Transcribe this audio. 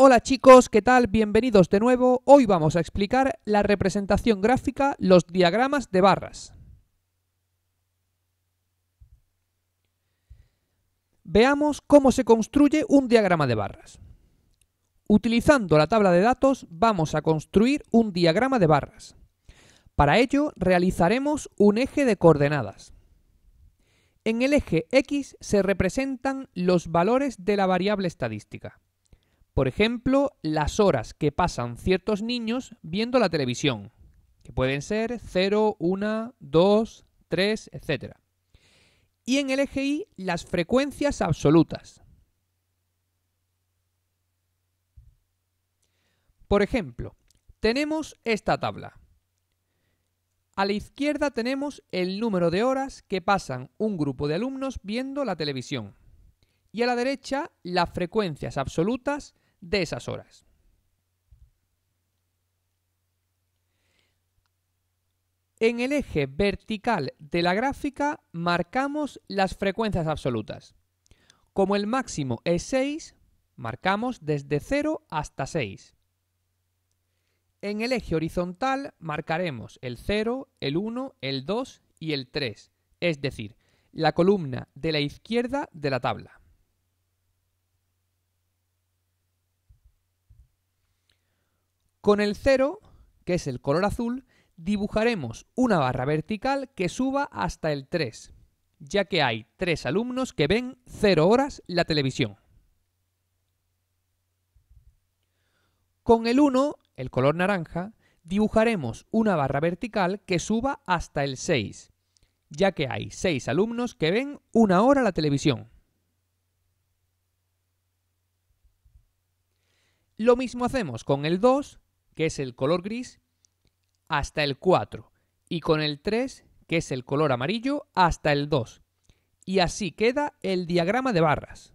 Hola chicos, ¿qué tal? Bienvenidos de nuevo. Hoy vamos a explicar la representación gráfica, los diagramas de barras. Veamos cómo se construye un diagrama de barras. Utilizando la tabla de datos vamos a construir un diagrama de barras. Para ello realizaremos un eje de coordenadas. En el eje X se representan los valores de la variable estadística por ejemplo, las horas que pasan ciertos niños viendo la televisión, que pueden ser 0, 1, 2, 3, etc. Y en el eje Y, las frecuencias absolutas. Por ejemplo, tenemos esta tabla. A la izquierda tenemos el número de horas que pasan un grupo de alumnos viendo la televisión. Y a la derecha las frecuencias absolutas de esas horas. En el eje vertical de la gráfica marcamos las frecuencias absolutas. Como el máximo es 6, marcamos desde 0 hasta 6. En el eje horizontal marcaremos el 0, el 1, el 2 y el 3, es decir, la columna de la izquierda de la tabla. Con el 0, que es el color azul, dibujaremos una barra vertical que suba hasta el 3, ya que hay 3 alumnos que ven 0 horas la televisión. Con el 1, el color naranja, dibujaremos una barra vertical que suba hasta el 6, ya que hay 6 alumnos que ven 1 hora la televisión. Lo mismo hacemos con el 2, que es el color gris, hasta el 4 y con el 3, que es el color amarillo, hasta el 2. Y así queda el diagrama de barras.